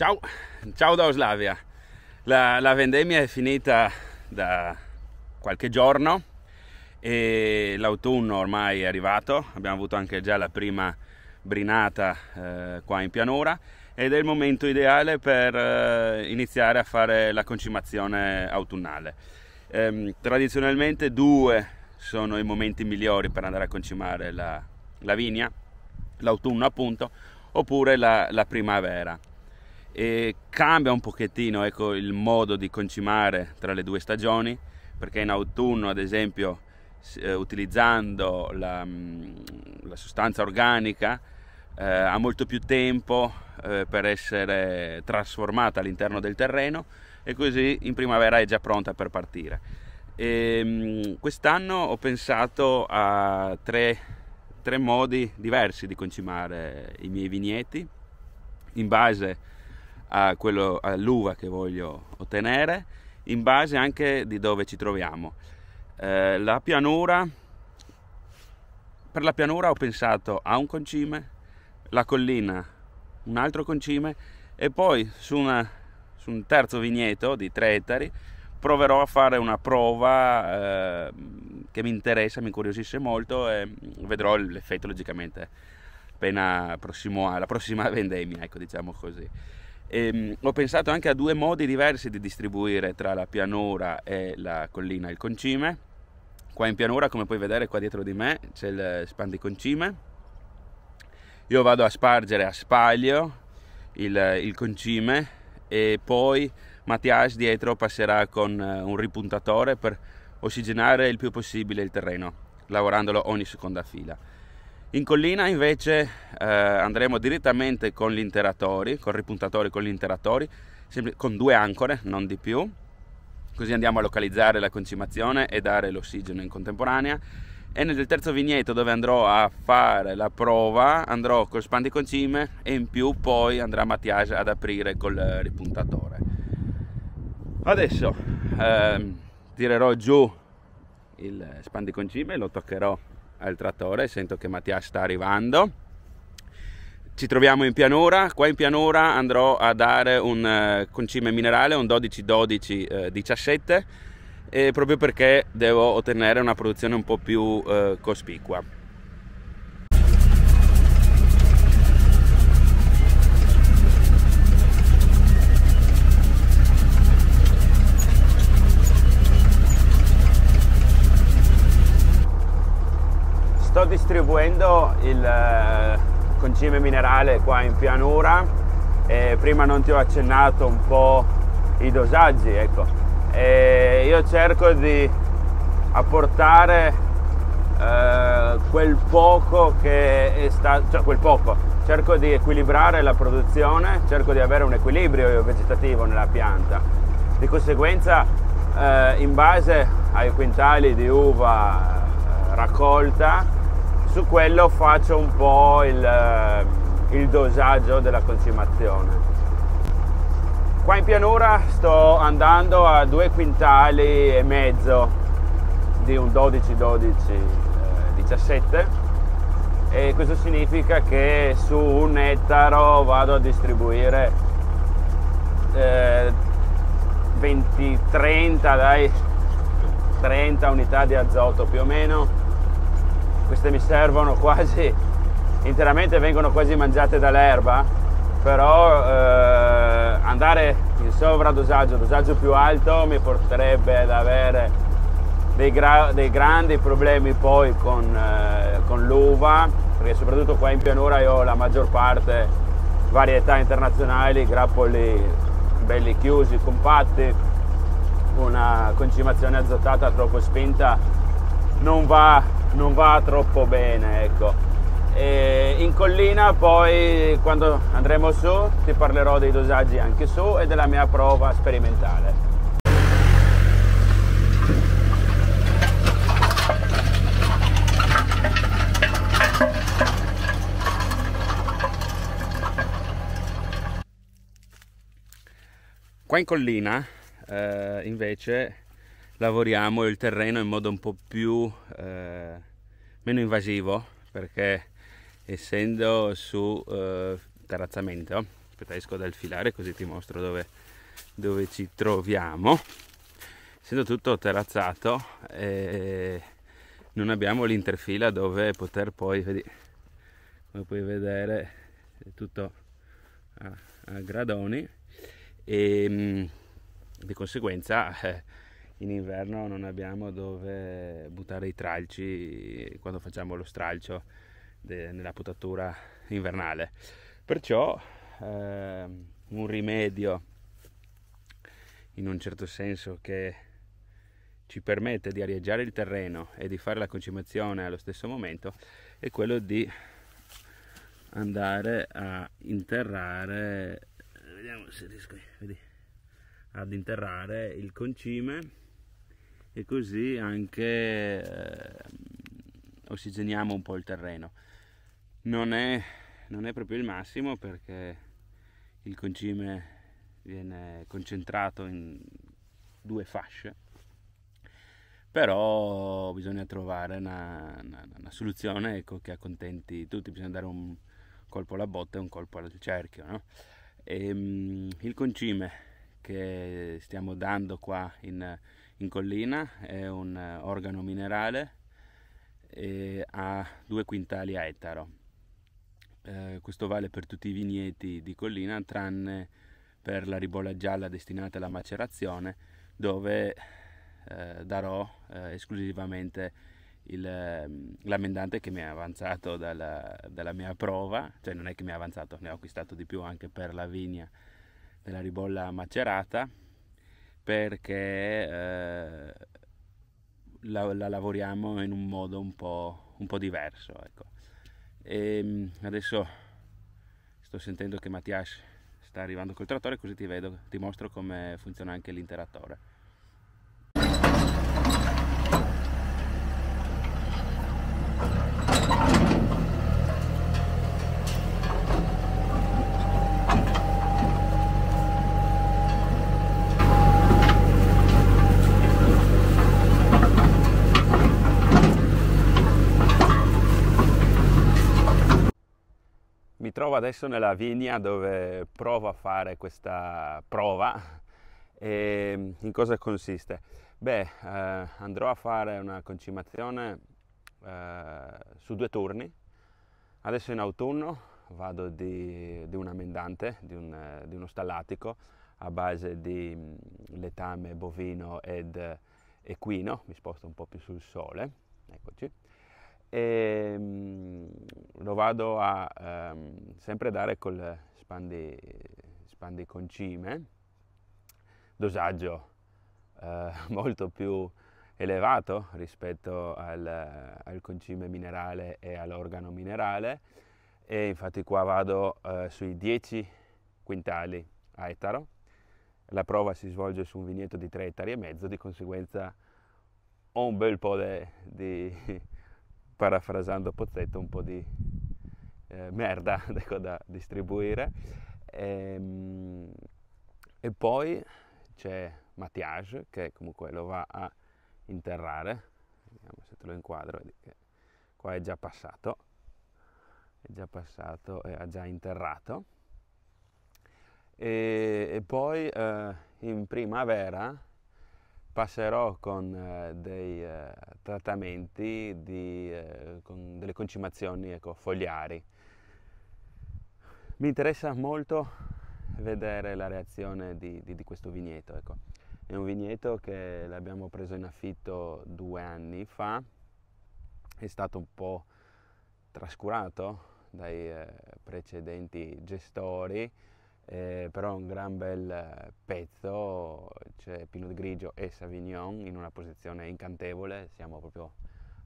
Ciao, ciao da Oslavia. La, la vendemmia è finita da qualche giorno e l'autunno ormai è arrivato, abbiamo avuto anche già la prima brinata eh, qua in pianura ed è il momento ideale per eh, iniziare a fare la concimazione autunnale. Eh, tradizionalmente due sono i momenti migliori per andare a concimare la, la vigna, l'autunno appunto, oppure la, la primavera e cambia un pochettino ecco, il modo di concimare tra le due stagioni perché in autunno ad esempio eh, utilizzando la, mm, la, sostanza organica eh, ha molto più tempo eh, per essere trasformata all'interno del terreno e così in primavera è già pronta per partire e, ehm, quest'anno ho pensato a tre, tre modi diversi di concimare i miei vigneti in base a quello, all'uva che voglio ottenere in base anche di dove ci troviamo. Eh, la pianura, per la pianura ho pensato a un concime, la collina un altro concime e poi su, una, su un terzo vigneto di 3 ettari proverò a fare una prova eh, che mi interessa, mi incuriosisce molto e vedrò l'effetto logicamente appena prossimo, alla prossima vendemmia, ecco diciamo così. E, ehm, ho pensato anche a due modi diversi di distribuire tra la pianura e la collina il concime. Qua in pianura, come puoi vedere qua dietro di me, c'è il eh, spandiconcime. Io vado a spargere a spaglio il, eh, il concime e poi Mattias dietro passerà con eh, un ripuntatore per ossigenare il più possibile il terreno, lavorandolo ogni seconda fila. In collina invece eh, andremo direttamente con gli interatori, con ripuntatori, con gli interatori, con due ancore, non di più, così andiamo a localizzare la concimazione e dare l'ossigeno in contemporanea. E nel terzo vigneto dove andrò a fare la prova andrò col spandiconcime e in più poi andrà Mattias ad aprire col ripuntatore. Adesso eh, tirerò giù il spandiconcime, e lo toccherò al trattore, sento che Mattia sta arrivando. Ci troviamo in pianura, qua in pianura andrò a dare un eh, concime minerale, un 12-12-17, eh, proprio perché devo ottenere una produzione un po' più eh, cospicua. sto distribuendo il eh, concime minerale qua in pianura e prima non ti ho accennato un po' i dosaggi ecco e io cerco di apportare eh, quel poco che è stato cioè quel poco cerco di equilibrare la produzione cerco di avere un equilibrio vegetativo nella pianta di conseguenza eh, in base ai quintali di uva eh, raccolta su quello faccio un po' il, eh, il dosaggio della concimazione. Qua in pianura sto andando a due quintali e mezzo di un 12-12 17 eh, e questo significa che su un ettaro vado a distribuire eh, 20-30 dai 30 unità di azoto più o meno queste mi servono quasi interamente, vengono quasi mangiate dall'erba, però eh, andare in sovradosaggio, dosaggio più alto, mi porterebbe ad avere dei, gra- dei grandi problemi poi con, eh, con l'uva, perché soprattutto qua in pianura io ho la maggior parte varietà internazionali, grappoli belli chiusi, compatti, una concimazione azotata troppo spinta non va non va troppo bene, ecco. E in collina poi quando andremo su ti parlerò dei dosaggi anche su e della mia prova sperimentale. Qua in collina eh, invece lavoriamo il terreno in modo un po' più eh, meno invasivo perché essendo su eh, terrazzamento aspetta esco dal filare così ti mostro dove, dove ci troviamo essendo tutto terrazzato eh, non abbiamo l'interfila dove poter poi vedi, come puoi vedere è tutto a, a gradoni e ehm, mh, di conseguenza eh, in inverno non abbiamo dove buttare i tralci quando facciamo lo stralcio de, nella potatura invernale. Perciò eh, un rimedio in un certo senso che ci permette di arieggiare il terreno e di fare la concimazione allo stesso momento è quello di andare a interrare vediamo se riesco ad interrare il concime e così anche eh, ossigeniamo un po' il terreno. Non è, non è proprio il massimo perché il concime viene concentrato in due fasce, però bisogna trovare una, una, una soluzione ecco, che accontenti tutti, bisogna dare un colpo alla botte e un colpo al cerchio. No? E, ehm, il concime che stiamo dando qua in in collina, è un eh, organo minerale e ha due quintali a ettaro. Eh, questo vale per tutti i vigneti di collina tranne per la ribolla gialla destinata alla macerazione dove eh, darò eh, esclusivamente ehm, l'ammendante che mi è avanzato dalla, dalla, mia prova, cioè non è che mi è avanzato, ne ho acquistato di più anche per la vigna della ribolla macerata perché eh, la, la, lavoriamo in un modo un po', un po diverso. Ecco. E ehm, adesso sto sentendo che Mattias sta arrivando col trattore così ti vedo, ti mostro come funziona anche l'interattore. Mi trovo adesso nella vigna dove provo a fare questa prova. E in cosa consiste? Beh, eh, andrò a fare una concimazione eh, su due turni. Adesso in autunno vado di, di un amendante, di, un, di, uno stallatico a base di mm, letame bovino ed eh, equino, mi sposto un po' più sul sole, eccoci e ehm, lo vado a um, sempre dare col spandi, spandi concime, dosaggio uh, molto più elevato rispetto al, al, concime minerale e all'organo minerale e infatti qua vado uh, sui 10 quintali a ettaro la prova si svolge su un vigneto di 3 ettari e mezzo di conseguenza ho un bel po' di, parafrasando Pozzetto, un po' di eh, merda ecco, da distribuire. E, ehm, e poi c'è Mattiage che comunque lo va a interrare, vediamo se te lo inquadro, qua è già passato, è già passato e ha già interrato. E, e poi eh, in primavera passerò con eh, dei eh, trattamenti di, eh, con delle concimazioni ecco, fogliari. Mi interessa molto vedere la reazione di, di, di questo vigneto. Ecco. È un vigneto che l'abbiamo preso in affitto due anni fa, è stato un po' trascurato dai eh, precedenti gestori, eh, però è un gran bel eh, pezzo, c'è Pinot Grigio e Savignon in una posizione incantevole, siamo proprio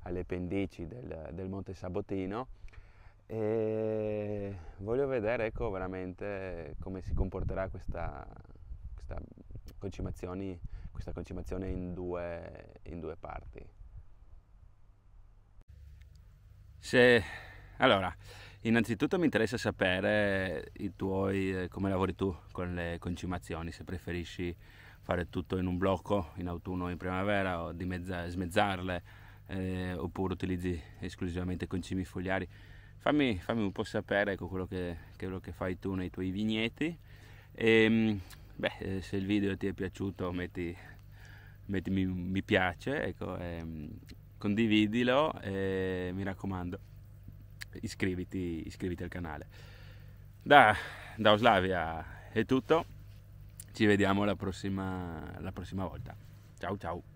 alle pendici del, del Monte Sabotino e voglio vedere ecco, veramente come si comporterà questa, questa, questa concimazione in due, in due parti. Se... Allora, Innanzitutto mi interessa sapere tuoi, eh, come lavori tu con le concimazioni, se preferisci fare tutto in un blocco in autunno o in primavera o dimezza, smezzarle eh, oppure utilizzi esclusivamente concimi fogliari. Fammi, fammi un po' sapere ecco, quello, che, quello, che, fai tu nei tuoi vigneti e ehm, beh, eh, se il video ti è piaciuto metti, metti mi, mi, piace, ecco, e, ehm, condividilo e mi raccomando iscriviti, iscriviti al canale. Da, da Oslavia è tutto, ci vediamo la prossima, la prossima volta. Ciao ciao!